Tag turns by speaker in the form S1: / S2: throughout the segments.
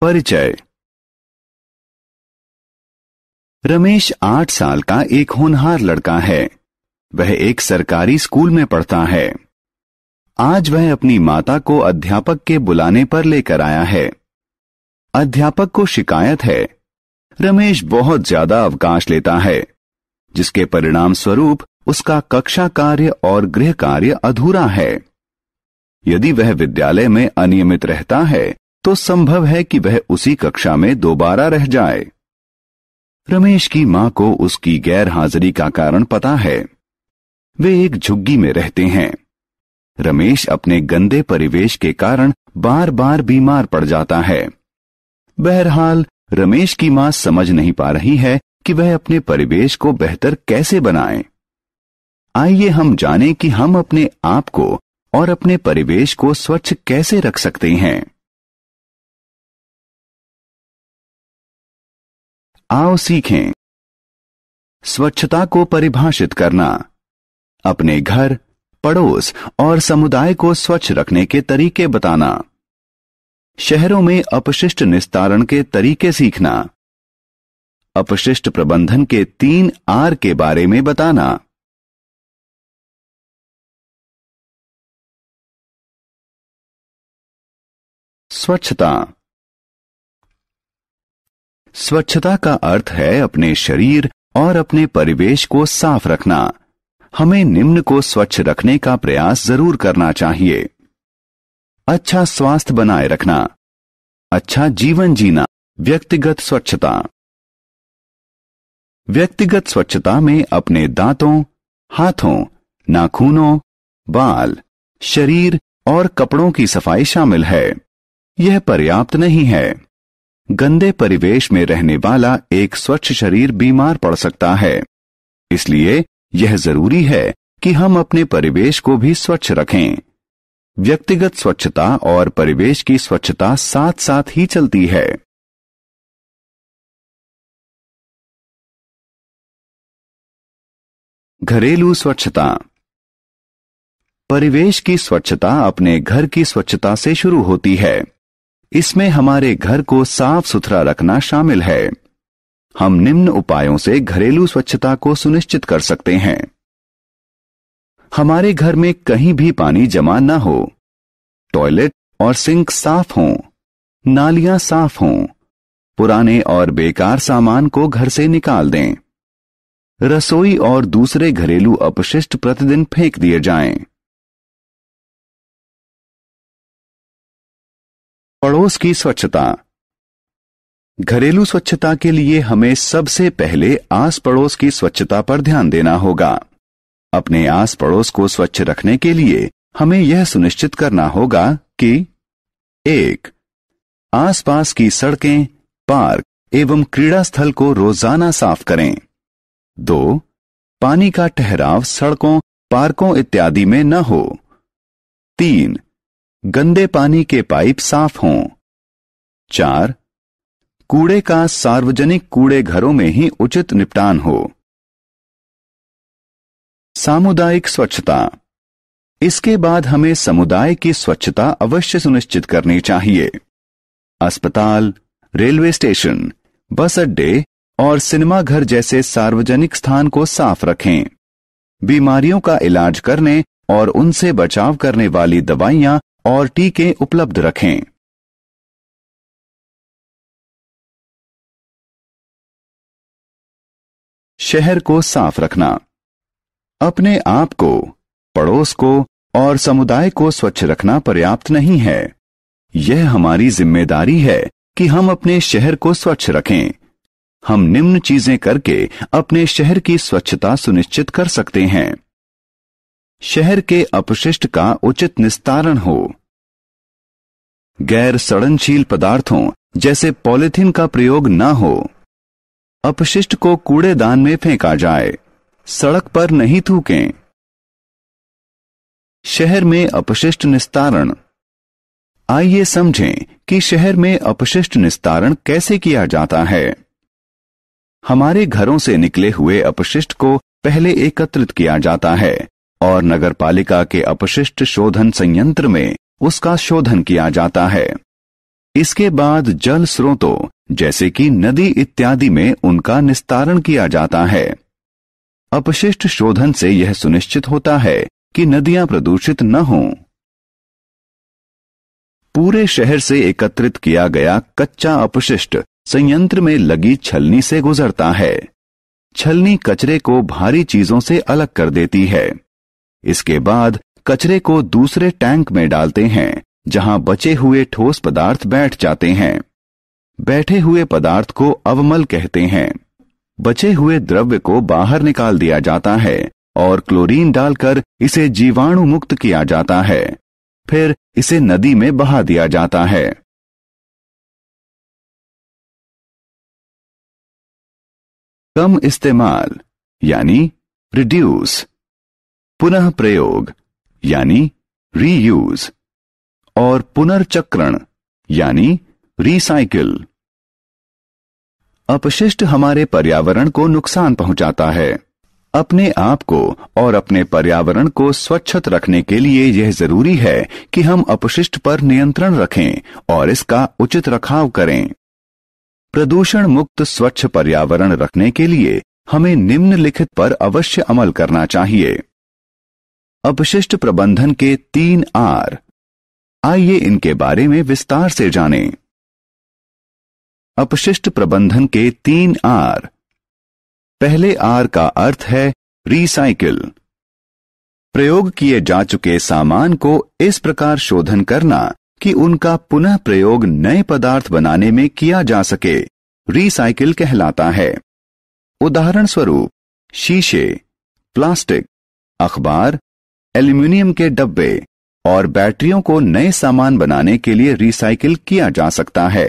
S1: परिचय रमेश आठ साल का एक होनहार लड़का है वह एक सरकारी स्कूल में पढ़ता है आज वह अपनी माता को अध्यापक के बुलाने पर लेकर आया है अध्यापक को शिकायत है रमेश बहुत ज्यादा अवकाश लेता है जिसके परिणाम स्वरूप उसका कक्षा कार्य और गृह कार्य अधूरा है यदि वह विद्यालय में अनियमित रहता है तो संभव है कि वह उसी कक्षा में दोबारा रह जाए रमेश की मां को उसकी गैर हाजिरी का कारण पता है वे एक झुग्गी में रहते हैं रमेश अपने गंदे परिवेश के कारण बार बार बीमार पड़ जाता है बहरहाल रमेश की मां समझ नहीं पा रही है कि वह अपने परिवेश को बेहतर कैसे बनाए आइए हम जानें कि हम अपने आप
S2: को और अपने परिवेश को स्वच्छ कैसे रख सकते हैं आओ सीखें स्वच्छता को परिभाषित करना अपने घर पड़ोस
S1: और समुदाय को स्वच्छ रखने के तरीके बताना शहरों में
S2: अपशिष्ट निस्तारण के तरीके सीखना अपशिष्ट प्रबंधन के तीन आर के बारे में बताना स्वच्छता स्वच्छता का अर्थ है अपने शरीर
S1: और अपने परिवेश को साफ रखना हमें निम्न को स्वच्छ रखने का प्रयास जरूर करना चाहिए अच्छा स्वास्थ्य बनाए रखना अच्छा जीवन जीना व्यक्तिगत स्वच्छता व्यक्तिगत स्वच्छता में अपने दांतों हाथों नाखूनों बाल शरीर और कपड़ों की सफाई शामिल है यह पर्याप्त नहीं है गंदे परिवेश में रहने वाला एक स्वच्छ शरीर बीमार पड़ सकता है इसलिए यह जरूरी है कि हम अपने परिवेश को भी स्वच्छ
S2: रखें व्यक्तिगत स्वच्छता और परिवेश की स्वच्छता साथ साथ ही चलती है घरेलू स्वच्छता
S1: परिवेश की स्वच्छता अपने घर की स्वच्छता से शुरू होती है इसमें हमारे घर को साफ सुथरा रखना शामिल है हम निम्न उपायों से घरेलू स्वच्छता को सुनिश्चित कर सकते हैं हमारे घर में कहीं भी पानी जमा न हो टॉयलेट और सिंक साफ हों, नालियां साफ हों, पुराने और बेकार सामान को घर से निकाल दें
S2: रसोई और दूसरे घरेलू अपशिष्ट प्रतिदिन फेंक दिए जाएं। पड़ोस की स्वच्छता घरेलू स्वच्छता के लिए हमें सबसे पहले आस पड़ोस
S1: की स्वच्छता पर ध्यान देना होगा अपने आस पड़ोस को स्वच्छ रखने के लिए हमें यह सुनिश्चित करना होगा कि एक आसपास की सड़कें पार्क एवं क्रीड़ा स्थल को रोजाना साफ करें दो पानी का ठहराव सड़कों पार्कों इत्यादि में न हो तीन गंदे पानी के पाइप साफ हों चार कूड़े का सार्वजनिक कूड़े घरों में ही उचित निपटान हो सामुदायिक स्वच्छता इसके बाद हमें समुदाय की स्वच्छता अवश्य सुनिश्चित करनी चाहिए अस्पताल रेलवे स्टेशन बस अड्डे और सिनेमाघर जैसे सार्वजनिक स्थान को साफ रखें बीमारियों का इलाज करने और उनसे
S2: बचाव करने वाली दवाइयां और टीके उपलब्ध रखें शहर को साफ रखना अपने आप को पड़ोस को
S1: और समुदाय को स्वच्छ रखना पर्याप्त नहीं है यह हमारी जिम्मेदारी है कि हम अपने शहर को स्वच्छ रखें हम निम्न चीजें करके अपने शहर की स्वच्छता सुनिश्चित कर सकते हैं शहर के अपशिष्ट का उचित निस्तारण हो गैर सड़नशील पदार्थों जैसे पॉलिथीन का प्रयोग न हो अपशिष्ट को कूड़ेदान में फेंका जाए सड़क पर नहीं थूकें शहर में अपशिष्ट निस्तारण आइए समझें कि शहर में अपशिष्ट निस्तारण कैसे किया जाता है हमारे घरों से निकले हुए अपशिष्ट को पहले एकत्रित किया जाता है और नगर पालिका के अपशिष्ट शोधन संयंत्र में उसका शोधन किया जाता है इसके बाद जल स्रोतों जैसे कि नदी इत्यादि में उनका निस्तारण किया जाता है अपशिष्ट शोधन से यह सुनिश्चित होता है कि नदियां प्रदूषित न हों पूरे शहर से एकत्रित किया गया कच्चा अपशिष्ट संयंत्र में लगी छलनी से गुजरता है छलनी कचरे को भारी चीजों से अलग कर देती है इसके बाद कचरे को दूसरे टैंक में डालते हैं जहां बचे हुए ठोस पदार्थ बैठ जाते हैं बैठे हुए पदार्थ को अवमल कहते हैं बचे हुए द्रव्य को बाहर निकाल दिया जाता है और क्लोरीन डालकर इसे जीवाणु मुक्त किया
S2: जाता है फिर इसे नदी में बहा दिया जाता है कम इस्तेमाल यानी रिड्यूस पुनः प्रयोग यानी
S1: रीयूज और पुनर्चक्रण यानी रिसाइकिल अपशिष्ट हमारे पर्यावरण को नुकसान पहुंचाता है अपने आप को और अपने पर्यावरण को स्वच्छत रखने के लिए यह जरूरी है कि हम अपशिष्ट पर नियंत्रण रखें और इसका उचित रखाव करें प्रदूषण मुक्त स्वच्छ पर्यावरण रखने के लिए हमें निम्नलिखित पर अवश्य अमल करना चाहिए अपशिष्ट प्रबंधन के तीन आर आइए इनके बारे में विस्तार से जानें। अपशिष्ट प्रबंधन के तीन आर पहले आर का अर्थ है रिसाइकिल प्रयोग किए जा चुके सामान को इस प्रकार शोधन करना कि उनका पुनः प्रयोग नए पदार्थ बनाने में किया जा सके रिसाइकिल कहलाता है उदाहरण स्वरूप शीशे प्लास्टिक अखबार एल्यूमिनियम के डब्बे और बैटरियों को नए सामान बनाने के लिए रिसाइकिल किया जा सकता है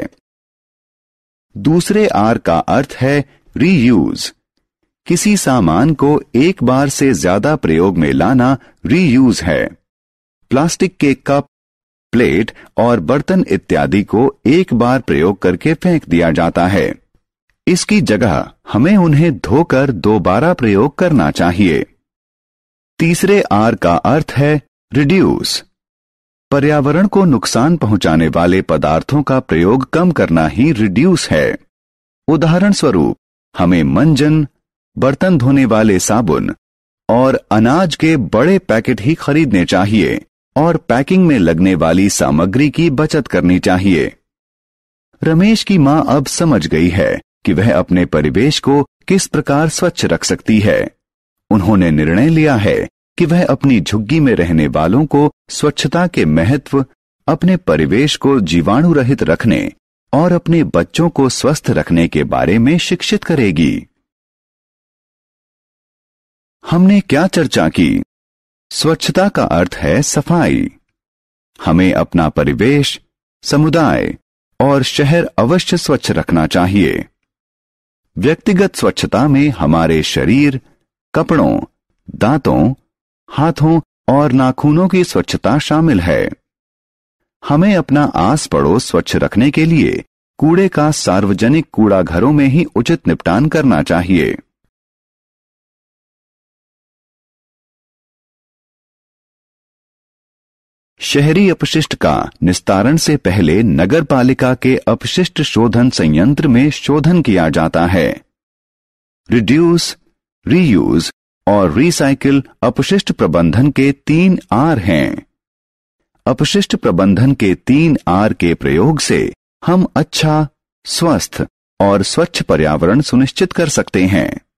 S1: दूसरे आर का अर्थ है रीयूज किसी सामान को एक बार से ज्यादा प्रयोग में लाना रीयूज है प्लास्टिक के कप प्लेट और बर्तन इत्यादि को एक बार प्रयोग करके फेंक दिया जाता है इसकी जगह हमें उन्हें धोकर दोबारा प्रयोग करना चाहिए तीसरे आर का अर्थ है रिड्यूस पर्यावरण को नुकसान पहुंचाने वाले पदार्थों का प्रयोग कम करना ही रिड्यूस है उदाहरण स्वरूप हमें मंजन बर्तन धोने वाले साबुन और अनाज के बड़े पैकेट ही खरीदने चाहिए और पैकिंग में लगने वाली सामग्री की बचत करनी चाहिए रमेश की मां अब समझ गई है कि वह अपने परिवेश को किस प्रकार स्वच्छ रख सकती है उन्होंने निर्णय लिया है कि वह अपनी झुग्गी में रहने वालों को स्वच्छता के महत्व अपने परिवेश को जीवाणु रहित रखने और अपने बच्चों को स्वस्थ रखने के बारे में शिक्षित करेगी हमने क्या चर्चा की स्वच्छता का अर्थ है सफाई हमें अपना परिवेश समुदाय और शहर अवश्य स्वच्छ रखना चाहिए व्यक्तिगत स्वच्छता में हमारे शरीर कपड़ों दांतों हाथों और नाखूनों की स्वच्छता शामिल है हमें अपना आस पड़ोस स्वच्छ रखने के लिए
S2: कूड़े का सार्वजनिक कूड़ा घरों में ही उचित निपटान करना चाहिए शहरी अपशिष्ट का निस्तारण से पहले नगर पालिका के
S1: अपशिष्ट शोधन संयंत्र में शोधन किया जाता है रिड्यूस रीयूज और रिसाइकिल अपशिष्ट प्रबंधन के तीन आर हैं अपशिष्ट प्रबंधन के तीन आर के प्रयोग से हम
S2: अच्छा स्वस्थ और स्वच्छ पर्यावरण सुनिश्चित कर सकते हैं